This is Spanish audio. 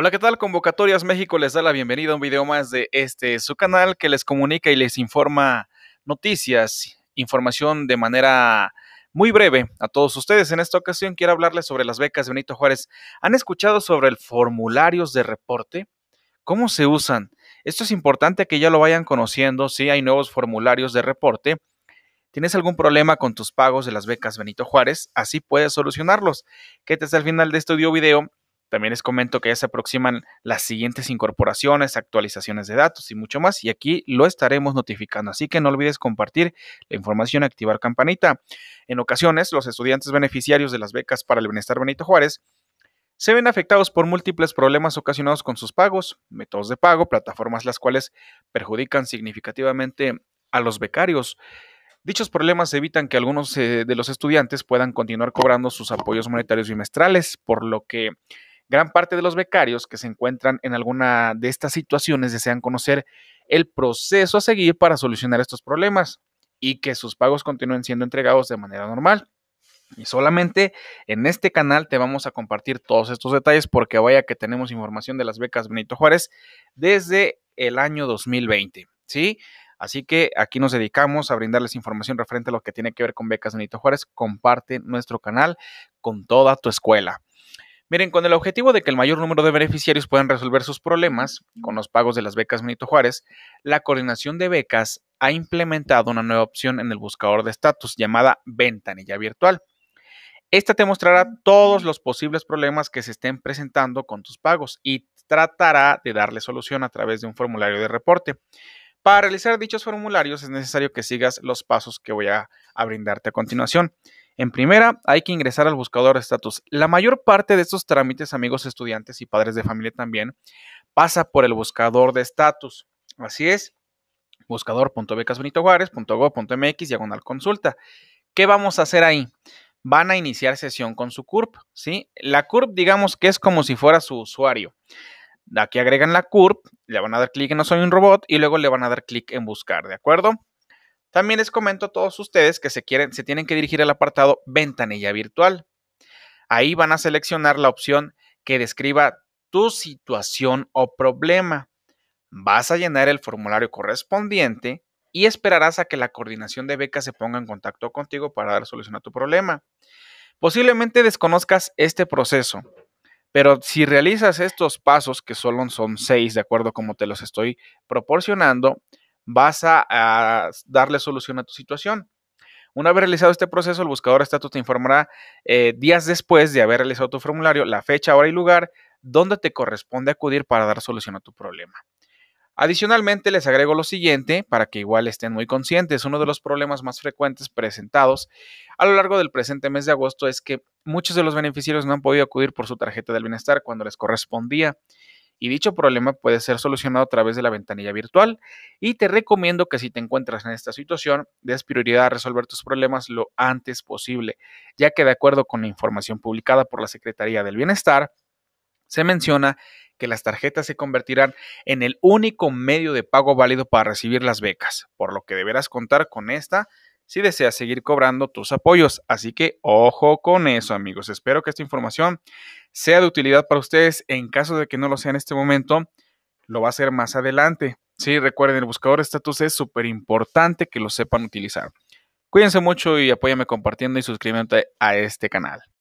Hola, ¿qué tal? Convocatorias México les da la bienvenida a un video más de este su canal que les comunica y les informa noticias, información de manera muy breve a todos ustedes. En esta ocasión quiero hablarles sobre las becas Benito Juárez. ¿Han escuchado sobre el formularios de reporte? ¿Cómo se usan? Esto es importante que ya lo vayan conociendo, si hay nuevos formularios de reporte. ¿Tienes algún problema con tus pagos de las becas Benito Juárez? Así puedes solucionarlos. Quédate hasta el final de este video también les comento que ya se aproximan las siguientes incorporaciones, actualizaciones de datos y mucho más, y aquí lo estaremos notificando. Así que no olvides compartir la información, activar campanita. En ocasiones, los estudiantes beneficiarios de las becas para el bienestar Benito Juárez se ven afectados por múltiples problemas ocasionados con sus pagos, métodos de pago, plataformas las cuales perjudican significativamente a los becarios. Dichos problemas evitan que algunos eh, de los estudiantes puedan continuar cobrando sus apoyos monetarios bimestrales, por lo que Gran parte de los becarios que se encuentran en alguna de estas situaciones desean conocer el proceso a seguir para solucionar estos problemas y que sus pagos continúen siendo entregados de manera normal. Y solamente en este canal te vamos a compartir todos estos detalles porque vaya que tenemos información de las becas Benito Juárez desde el año 2020, ¿sí? Así que aquí nos dedicamos a brindarles información referente a lo que tiene que ver con becas Benito Juárez. Comparte nuestro canal con toda tu escuela. Miren, con el objetivo de que el mayor número de beneficiarios puedan resolver sus problemas con los pagos de las becas Benito Juárez, la coordinación de becas ha implementado una nueva opción en el buscador de estatus llamada ventanilla virtual. Esta te mostrará todos los posibles problemas que se estén presentando con tus pagos y tratará de darle solución a través de un formulario de reporte. Para realizar dichos formularios es necesario que sigas los pasos que voy a, a brindarte a continuación. En primera, hay que ingresar al buscador de estatus. La mayor parte de estos trámites, amigos estudiantes y padres de familia también, pasa por el buscador de estatus. Así es, buscador.becasbenitoguares.gov.mx, diagonal consulta. ¿Qué vamos a hacer ahí? Van a iniciar sesión con su CURP, ¿sí? La CURP, digamos que es como si fuera su usuario. Aquí agregan la CURP, le van a dar clic en No soy un robot y luego le van a dar clic en buscar, ¿de acuerdo? También les comento a todos ustedes que se, quieren, se tienen que dirigir al apartado Ventanilla Virtual. Ahí van a seleccionar la opción que describa tu situación o problema. Vas a llenar el formulario correspondiente y esperarás a que la coordinación de becas se ponga en contacto contigo para dar solución a tu problema. Posiblemente desconozcas este proceso, pero si realizas estos pasos, que solo son seis, de acuerdo cómo te los estoy proporcionando, vas a, darle solución a tu situación. Una vez realizado este proceso, el buscador de estatus te informará eh, días después de haber realizado tu formulario la fecha, hora y lugar donde te corresponde acudir para dar solución a tu problema. Adicionalmente, les agrego lo siguiente para que igual estén muy conscientes. Uno de los problemas más frecuentes presentados a lo largo del presente mes de agosto es que muchos de los beneficiarios no han podido acudir por su tarjeta del bienestar cuando les correspondía y dicho problema puede ser solucionado a través de la ventanilla virtual y te recomiendo que si te encuentras en esta situación des prioridad a resolver tus problemas lo antes posible, ya que de acuerdo con la información publicada por la Secretaría del Bienestar, se menciona que las tarjetas se convertirán en el único medio de pago válido para recibir las becas, por lo que deberás contar con esta si deseas seguir cobrando tus apoyos. Así que ojo con eso, amigos. Espero que esta información sea de utilidad para ustedes. En caso de que no lo sea en este momento, lo va a ser más adelante. Sí, recuerden, el buscador de estatus es súper importante que lo sepan utilizar. Cuídense mucho y apóyame compartiendo y suscribiéndote a este canal.